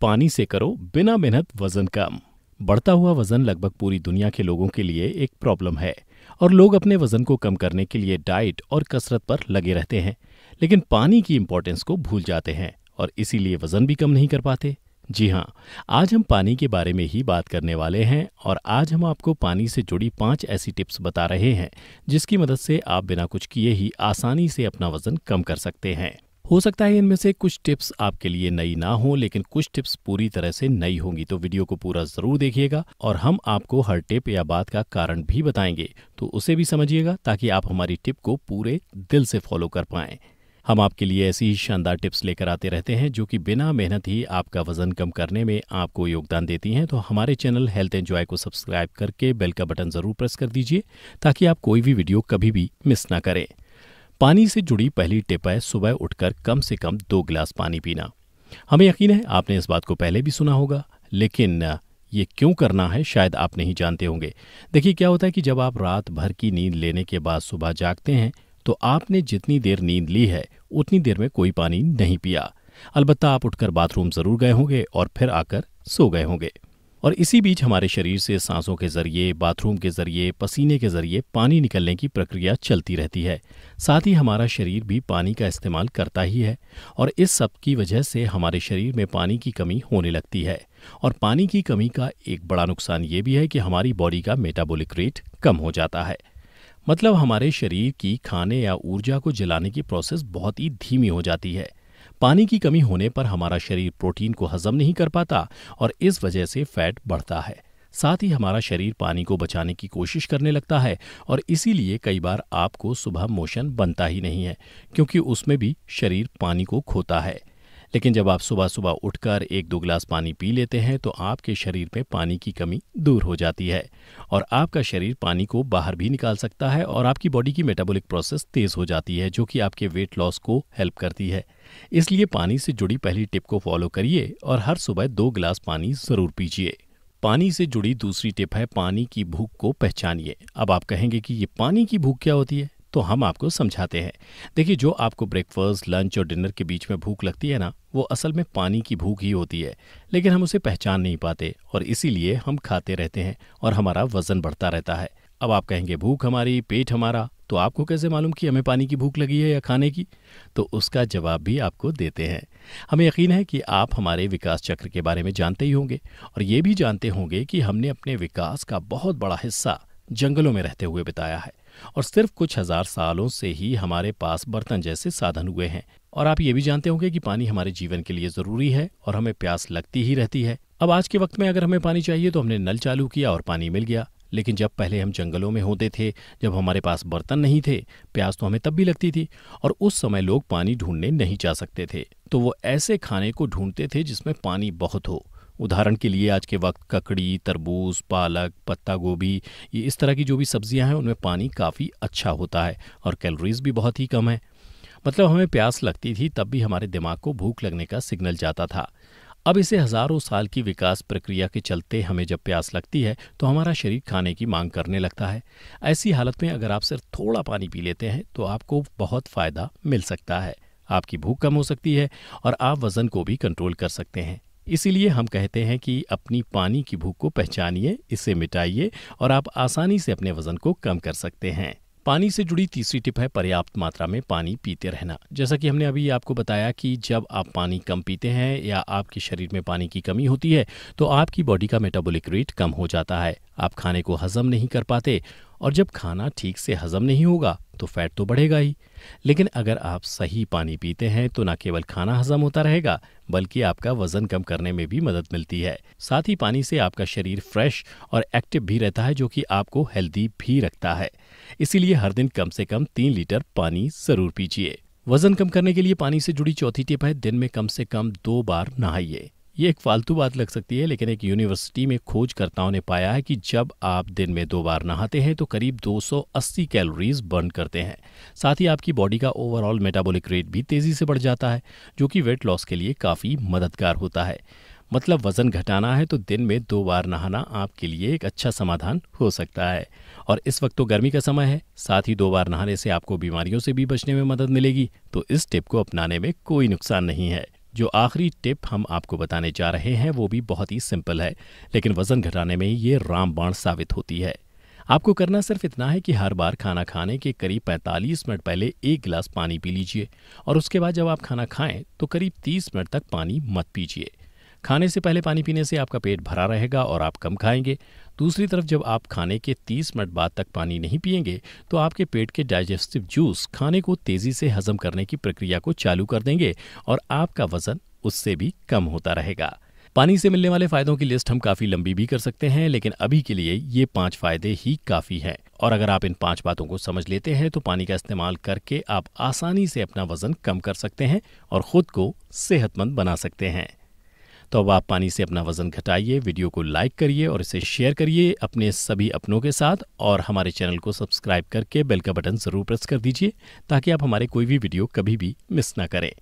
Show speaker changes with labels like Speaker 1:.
Speaker 1: पानी से करो बिना मेहनत वजन कम बढ़ता हुआ वजन लगभग पूरी दुनिया के लोगों के लिए एक प्रॉब्लम है और लोग अपने वजन को कम करने के लिए डाइट और कसरत पर लगे रहते हैं लेकिन पानी की इंपॉर्टेंस को भूल जाते हैं और इसीलिए वजन भी कम नहीं कर पाते जी हाँ आज हम पानी के बारे में ही बात करने वाले हैं और आज हम आपको पानी से जुड़ी पांच ऐसी टिप्स बता रहे हैं जिसकी मदद से आप बिना कुछ किए ही आसानी से अपना वजन कम कर सकते हैं हो सकता है इनमें से कुछ टिप्स आपके लिए नई ना हो लेकिन कुछ टिप्स पूरी तरह से नई होंगी तो वीडियो को पूरा जरूर देखिएगा और हम आपको हर टिप या बात का कारण भी बताएंगे तो उसे भी समझिएगा ताकि आप हमारी टिप को पूरे दिल से फॉलो कर पाएं हम आपके लिए ऐसी ही शानदार टिप्स लेकर आते रहते हैं जो कि बिना मेहनत ही आपका वजन कम करने में आपको योगदान देती हैं तो हमारे चैनल हेल्थ एंजॉय को सब्सक्राइब करके बेल का बटन ज़रूर प्रेस कर दीजिए ताकि आप कोई भी वीडियो कभी भी मिस ना करें पानी से जुड़ी पहली टिप है सुबह उठकर कम से कम दो गिलास पानी पीना हमें यकीन है आपने इस बात को पहले भी सुना होगा लेकिन ये क्यों करना है शायद आप नहीं जानते होंगे देखिए क्या होता है कि जब आप रात भर की नींद लेने के बाद सुबह जागते हैं तो आपने जितनी देर नींद ली है उतनी देर में कोई पानी नहीं पिया अलबत्ता आप उठकर बाथरूम जरूर गए होंगे और फिर आकर सो गए होंगे और इसी बीच हमारे शरीर से सांसों के ज़रिए बाथरूम के ज़रिए पसीने के ज़रिए पानी निकलने की प्रक्रिया चलती रहती है साथ ही हमारा शरीर भी पानी का इस्तेमाल करता ही है और इस सब की वजह से हमारे शरीर में पानी की कमी होने लगती है और पानी की कमी का एक बड़ा नुकसान ये भी है कि हमारी बॉडी का मेटाबोलिक रेट कम हो जाता है मतलब हमारे शरीर की खाने या ऊर्जा को जलाने की प्रोसेस बहुत ही धीमी हो जाती है पानी की कमी होने पर हमारा शरीर प्रोटीन को हजम नहीं कर पाता और इस वजह से फैट बढ़ता है साथ ही हमारा शरीर पानी को बचाने की कोशिश करने लगता है और इसीलिए कई बार आपको सुबह मोशन बनता ही नहीं है क्योंकि उसमें भी शरीर पानी को खोता है लेकिन जब आप सुबह सुबह उठकर एक दो ग्लास पानी पी लेते हैं तो आपके शरीर में पानी की कमी दूर हो जाती है और आपका शरीर पानी को बाहर भी निकाल सकता है और आपकी बॉडी की मेटाबॉलिक प्रोसेस तेज़ हो जाती है जो कि आपके वेट लॉस को हेल्प करती है इसलिए पानी से जुड़ी पहली टिप को फॉलो करिए और हर सुबह दो ग्लास पानी ज़रूर पीजिए पानी से जुड़ी दूसरी टिप है पानी की भूख को पहचानिए अब आप कहेंगे कि ये पानी की भूख क्या होती है तो हम आपको समझाते हैं देखिए जो आपको ब्रेकफास्ट लंच और डिनर के बीच में भूख लगती है ना वो असल में पानी की भूख ही होती है लेकिन हम उसे पहचान नहीं पाते और इसीलिए हम खाते रहते हैं और हमारा वजन बढ़ता रहता है अब आप कहेंगे भूख हमारी पेट हमारा तो आपको कैसे मालूम कि हमें पानी की भूख लगी है या खाने की तो उसका जवाब भी आपको देते हैं हमें यकीन है कि आप हमारे विकास चक्र के बारे में जानते ही होंगे और ये भी जानते होंगे कि हमने अपने विकास का बहुत बड़ा हिस्सा जंगलों में रहते हुए बिताया है और सिर्फ कुछ हजार सालों से ही हमारे पास बर्तन जैसे साधन हुए हैं और आप ये भी जानते होंगे कि पानी हमारे जीवन के लिए जरूरी है और हमें प्यास लगती ही रहती है अब आज के वक्त में अगर हमें पानी चाहिए तो हमने नल चालू किया और पानी मिल गया लेकिन जब पहले हम जंगलों में होते थे जब हमारे पास बर्तन नहीं थे प्यास तो हमें तब भी लगती थी और उस समय लोग पानी ढूंढने नहीं जा सकते थे तो वो ऐसे खाने को ढूंढते थे जिसमें पानी बहुत हो उदाहरण के लिए आज के वक्त ककड़ी तरबूज पालक पत्ता गोभी ये इस तरह की जो भी सब्जियां हैं उनमें पानी काफ़ी अच्छा होता है और कैलोरीज भी बहुत ही कम है मतलब हमें प्यास लगती थी तब भी हमारे दिमाग को भूख लगने का सिग्नल जाता था अब इसे हजारों साल की विकास प्रक्रिया के चलते हमें जब प्यास लगती है तो हमारा शरीर खाने की मांग करने लगता है ऐसी हालत में अगर आप सिर्फ थोड़ा पानी पी लेते हैं तो आपको बहुत फ़ायदा मिल सकता है आपकी भूख कम हो सकती है और आप वज़न को भी कंट्रोल कर सकते हैं इसीलिए हम कहते हैं कि अपनी पानी की भूख को पहचानिए इसे मिटाइए और आप आसानी से अपने वजन को कम कर सकते हैं पानी से जुड़ी तीसरी टिप है पर्याप्त मात्रा में पानी पीते रहना जैसा कि हमने अभी आपको बताया कि जब आप पानी कम पीते हैं या आपके शरीर में पानी की कमी होती है तो आपकी बॉडी का मेटाबॉलिक रेट कम हो जाता है आप खाने को हजम नहीं कर पाते और जब खाना ठीक से हजम नहीं होगा तो फैट तो बढ़ेगा ही लेकिन अगर आप सही पानी पीते हैं तो न केवल खाना हजम होता रहेगा बल्कि आपका वजन कम करने में भी मदद मिलती है साथ ही पानी से आपका शरीर फ्रेश और एक्टिव भी रहता है जो कि आपको हेल्दी भी रखता है इसीलिए हर दिन कम से कम तीन लीटर पानी जरूर पीजिए वजन कम करने के लिए पानी से जुड़ी चौथी टिप है दिन में कम से कम दो बार नहाइए ये एक फालतू बात लग सकती है लेकिन एक यूनिवर्सिटी में खोजकर्ताओं ने पाया है कि जब आप दिन में दो बार नहाते हैं तो करीब 280 कैलोरीज बर्न करते हैं साथ ही आपकी बॉडी का ओवरऑल मेटाबॉलिक रेट भी तेज़ी से बढ़ जाता है जो कि वेट लॉस के लिए काफ़ी मददगार होता है मतलब वज़न घटाना है तो दिन में दो बार नहाना आपके लिए एक अच्छा समाधान हो सकता है और इस वक्त तो गर्मी का समय है साथ ही दो बार नहाने से आपको बीमारियों से भी बचने में मदद मिलेगी तो इस टिप को अपनाने में कोई नुकसान नहीं है जो आखिरी टिप हम आपको बताने जा रहे हैं वो भी बहुत ही सिंपल है लेकिन वजन घटाने में ये रामबाण साबित होती है आपको करना सिर्फ इतना है कि हर बार खाना खाने के करीब 45 मिनट पहले एक गिलास पानी पी लीजिए और उसके बाद जब आप खाना खाएं तो करीब 30 मिनट तक पानी मत पीजिए खाने से पहले पानी पीने से आपका पेट भरा रहेगा और आप कम खाएंगे दूसरी तरफ जब आप खाने के 30 मिनट बाद तक पानी नहीं पिएंगे तो आपके पेट के डाइजेस्टिव जूस खाने को तेज़ी से हजम करने की प्रक्रिया को चालू कर देंगे और आपका वजन उससे भी कम होता रहेगा पानी से मिलने वाले फायदों की लिस्ट हम काफी लंबी भी कर सकते हैं लेकिन अभी के लिए ये पांच फायदे ही काफी हैं और अगर आप इन पांच बातों को समझ लेते हैं तो पानी का इस्तेमाल करके आप आसानी से अपना वजन कम कर सकते हैं और खुद को सेहतमंद बना सकते हैं तो अब आप पानी से अपना वजन घटाइए वीडियो को लाइक करिए और इसे शेयर करिए अपने सभी अपनों के साथ और हमारे चैनल को सब्सक्राइब करके बेल का बटन ज़रूर प्रेस कर दीजिए ताकि आप हमारे कोई भी वीडियो कभी भी मिस ना करें